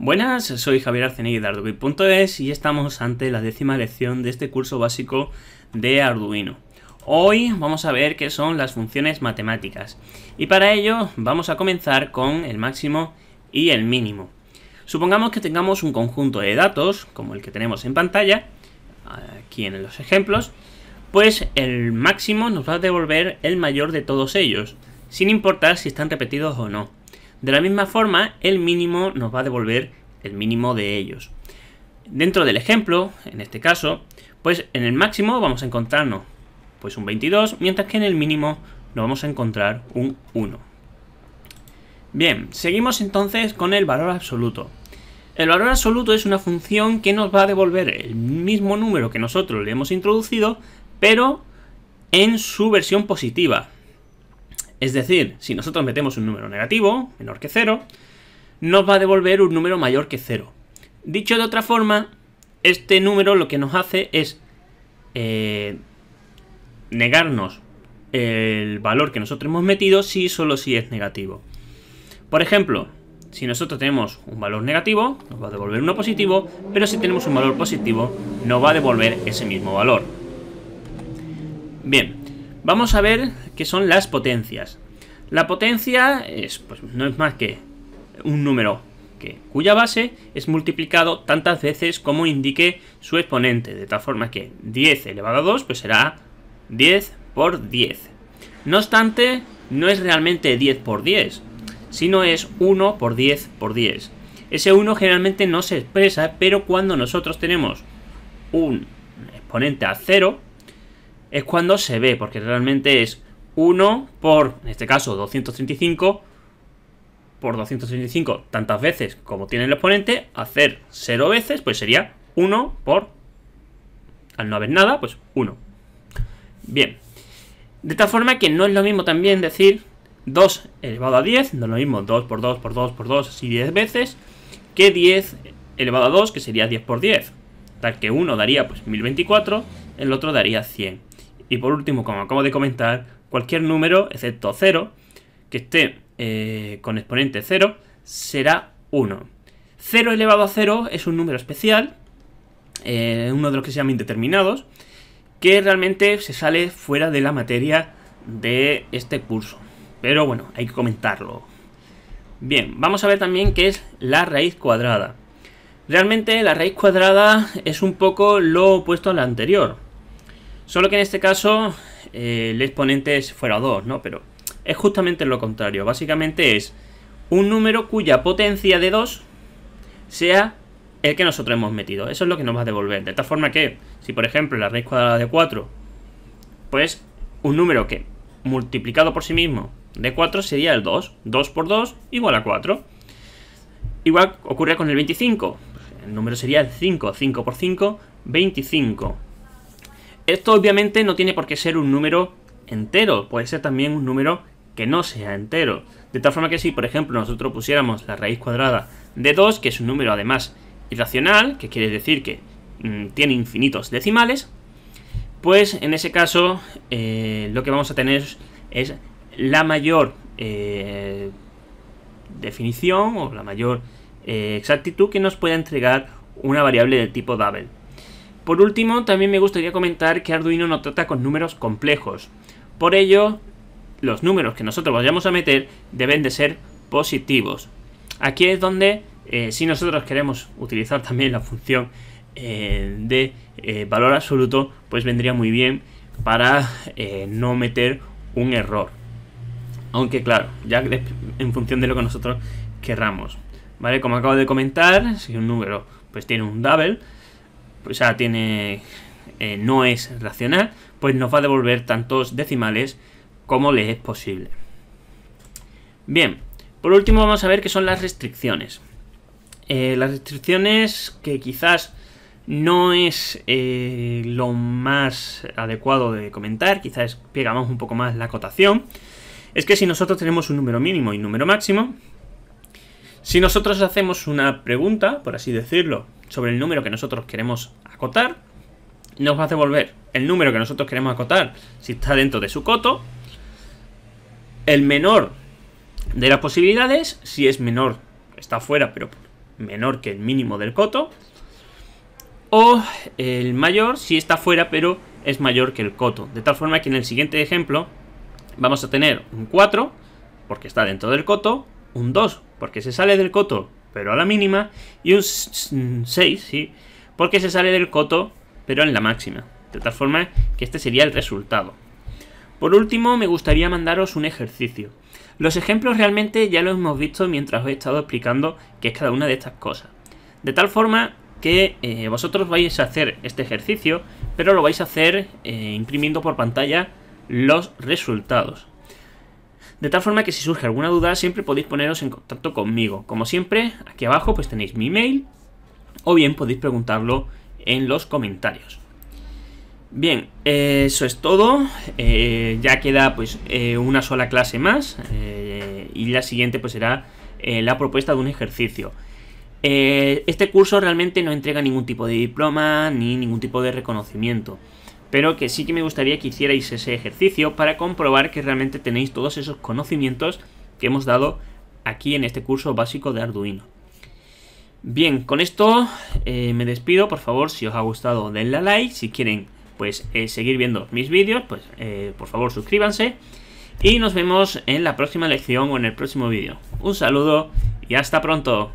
Buenas, soy Javier Arcenegui de Arduino.es y estamos ante la décima lección de este curso básico de Arduino. Hoy vamos a ver qué son las funciones matemáticas y para ello vamos a comenzar con el máximo y el mínimo. Supongamos que tengamos un conjunto de datos, como el que tenemos en pantalla, aquí en los ejemplos, pues el máximo nos va a devolver el mayor de todos ellos, sin importar si están repetidos o no. De la misma forma, el mínimo nos va a devolver el mínimo de ellos. Dentro del ejemplo, en este caso, pues en el máximo vamos a encontrarnos pues un 22, mientras que en el mínimo nos vamos a encontrar un 1. Bien, seguimos entonces con el valor absoluto. El valor absoluto es una función que nos va a devolver el mismo número que nosotros le hemos introducido, pero en su versión positiva. Es decir, si nosotros metemos un número negativo, menor que 0, nos va a devolver un número mayor que 0. Dicho de otra forma, este número lo que nos hace es eh, negarnos el valor que nosotros hemos metido si solo si es negativo. Por ejemplo, si nosotros tenemos un valor negativo, nos va a devolver uno positivo, pero si tenemos un valor positivo, nos va a devolver ese mismo valor. Bien, vamos a ver que son las potencias. La potencia es, pues, no es más que un número que, cuya base es multiplicado tantas veces como indique su exponente, de tal forma que 10 elevado a 2 pues será 10 por 10. No obstante, no es realmente 10 por 10, sino es 1 por 10 por 10. Ese 1 generalmente no se expresa, pero cuando nosotros tenemos un exponente a 0, es cuando se ve, porque realmente es 1 por, en este caso, 235 por 235 tantas veces como tiene el exponente, hacer 0 veces, pues sería 1 por, al no haber nada, pues 1. Bien. De tal forma que no es lo mismo también decir 2 elevado a 10, no es lo mismo 2 por 2 por 2 por 2, así 10 veces, que 10 elevado a 2, que sería 10 por 10. Tal que uno daría pues 1024, el otro daría 100. Y por último, como acabo de comentar, cualquier número, excepto 0, que esté eh, con exponente 0, será 1. 0 elevado a 0 es un número especial, eh, uno de los que se llaman indeterminados, que realmente se sale fuera de la materia de este curso. Pero bueno, hay que comentarlo. Bien, vamos a ver también qué es la raíz cuadrada. Realmente la raíz cuadrada es un poco lo opuesto a la anterior. Solo que en este caso eh, el exponente es fuera 2, ¿no? Pero es justamente lo contrario. Básicamente es un número cuya potencia de 2 sea el que nosotros hemos metido. Eso es lo que nos va a devolver. De tal forma que, si por ejemplo la raíz cuadrada de 4, pues un número que multiplicado por sí mismo de 4 sería el 2. 2 por 2 igual a 4. Igual ocurre con el 25. El número sería el 5. 5 por 5, 25. Esto obviamente no tiene por qué ser un número entero, puede ser también un número que no sea entero. De tal forma que si, por ejemplo, nosotros pusiéramos la raíz cuadrada de 2, que es un número además irracional, que quiere decir que mm, tiene infinitos decimales, pues en ese caso eh, lo que vamos a tener es la mayor eh, definición o la mayor eh, exactitud que nos pueda entregar una variable del tipo double. Por último, también me gustaría comentar que Arduino no trata con números complejos. Por ello, los números que nosotros vayamos a meter deben de ser positivos. Aquí es donde, eh, si nosotros queremos utilizar también la función eh, de eh, valor absoluto, pues vendría muy bien para no meter un error. Aunque claro, ya en función de lo que nosotros querramos. ¿Vale? Como acabo de comentar, si un número pues tiene un double, o sea, tiene, eh, no es racional, pues nos va a devolver tantos decimales como le es posible. Bien, por último vamos a ver qué son las restricciones. Eh, las restricciones que quizás no es eh, lo más adecuado de comentar, quizás pegamos un poco más la acotación, es que si nosotros tenemos un número mínimo y un número máximo, si nosotros hacemos una pregunta, por así decirlo, sobre el número que nosotros queremos acotar, nos va a devolver el número que nosotros queremos acotar si está dentro de su coto, el menor de las posibilidades, si es menor, está fuera, pero menor que el mínimo del coto, o el mayor si está fuera, pero es mayor que el coto. De tal forma que en el siguiente ejemplo vamos a tener un 4, porque está dentro del coto, un 2, porque se sale del coto, pero a la mínima, y un 6, sí, porque se sale del coto, pero en la máxima. De tal forma que este sería el resultado. Por último, me gustaría mandaros un ejercicio. Los ejemplos realmente ya los hemos visto mientras os he estado explicando qué es cada una de estas cosas. De tal forma que eh, vosotros vais a hacer este ejercicio, pero lo vais a hacer eh, imprimiendo por pantalla los resultados. De tal forma que si surge alguna duda siempre podéis poneros en contacto conmigo. Como siempre, aquí abajo pues tenéis mi email o bien podéis preguntarlo en los comentarios. Bien, eso es todo. Eh, ya queda pues eh, una sola clase más eh, y la siguiente pues será la propuesta de un ejercicio. este curso realmente no entrega ningún tipo de diploma ni ningún tipo de reconocimiento pero que sí que me gustaría que hicierais ese ejercicio para comprobar que realmente tenéis todos esos conocimientos que hemos dado aquí en este curso básico de Arduino. Bien, con esto eh, me despido, por favor, si os ha gustado denle a like, si quieren pues eh, seguir viendo mis vídeos, pues eh, por favor suscríbanse y nos vemos en la próxima lección o en el próximo vídeo. Un saludo y hasta pronto.